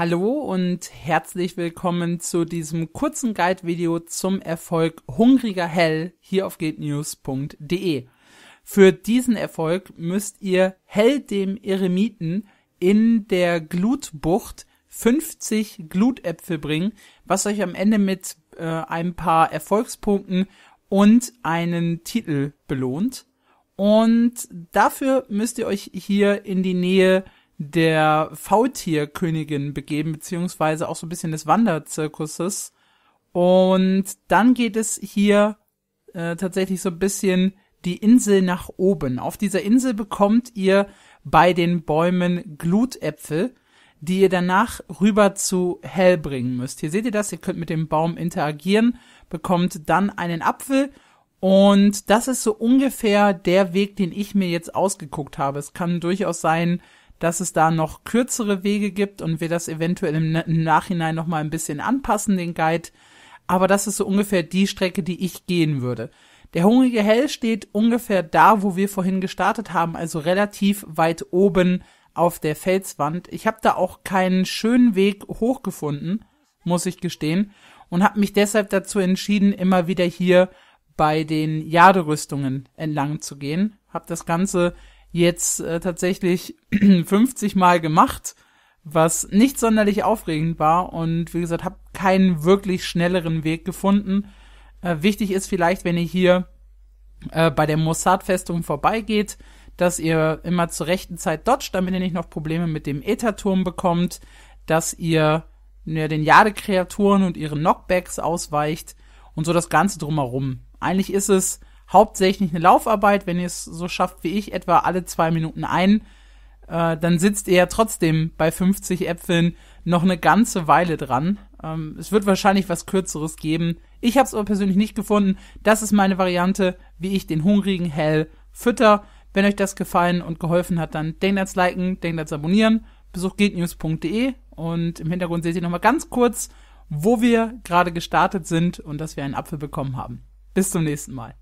Hallo und herzlich willkommen zu diesem kurzen Guide-Video zum Erfolg hungriger Hell hier auf gatenews.de. Für diesen Erfolg müsst ihr Hell dem Eremiten in der Glutbucht 50 Glutäpfel bringen, was euch am Ende mit äh, ein paar Erfolgspunkten und einen Titel belohnt. Und dafür müsst ihr euch hier in die Nähe der V-Tier-Königin begeben, beziehungsweise auch so ein bisschen des Wanderzirkuses. Und dann geht es hier äh, tatsächlich so ein bisschen die Insel nach oben. Auf dieser Insel bekommt ihr bei den Bäumen Glutäpfel, die ihr danach rüber zu Hell bringen müsst. Hier seht ihr das, ihr könnt mit dem Baum interagieren, bekommt dann einen Apfel und das ist so ungefähr der Weg, den ich mir jetzt ausgeguckt habe. Es kann durchaus sein, dass es da noch kürzere Wege gibt und wir das eventuell im, Nachhinein noch mal ein bisschen anpassen, den Guide. Aber das ist so ungefähr die Strecke, die ich gehen würde. Der hungrige Hell steht ungefähr da, wo wir vorhin gestartet haben, also relativ weit oben auf der Felswand. Ich habe da auch keinen schönen Weg hochgefunden, muss ich gestehen, und habe mich deshalb dazu entschieden, immer wieder hier bei den Jaderüstungen entlang zu gehen. Hab das Ganze jetzt äh, tatsächlich 50 Mal gemacht, was nicht sonderlich aufregend war und wie gesagt, habe keinen wirklich schnelleren Weg gefunden. Äh, wichtig ist vielleicht, wenn ihr hier äh, bei der Mossad-Festung vorbeigeht, dass ihr immer zur rechten Zeit dodgt, damit ihr nicht noch Probleme mit dem Etherturm bekommt, dass ihr ja, den Jade-Kreaturen und ihren Knockbacks ausweicht und so das Ganze drumherum. Eigentlich ist es hauptsächlich eine Laufarbeit. Wenn ihr es so schafft wie ich, etwa alle zwei Minuten ein, äh, dann sitzt ihr ja trotzdem bei 50 Äpfeln noch eine ganze Weile dran. Ähm, es wird wahrscheinlich was Kürzeres geben. Ich habe es aber persönlich nicht gefunden. Das ist meine Variante, wie ich den hungrigen Hell fütter. Wenn euch das gefallen und geholfen hat, dann denkt ans Liken, denkt ans Abonnieren. Besucht geeknews.de und im Hintergrund seht ihr nochmal ganz kurz, wo wir gerade gestartet sind und dass wir einen Apfel bekommen haben. Bis zum nächsten Mal.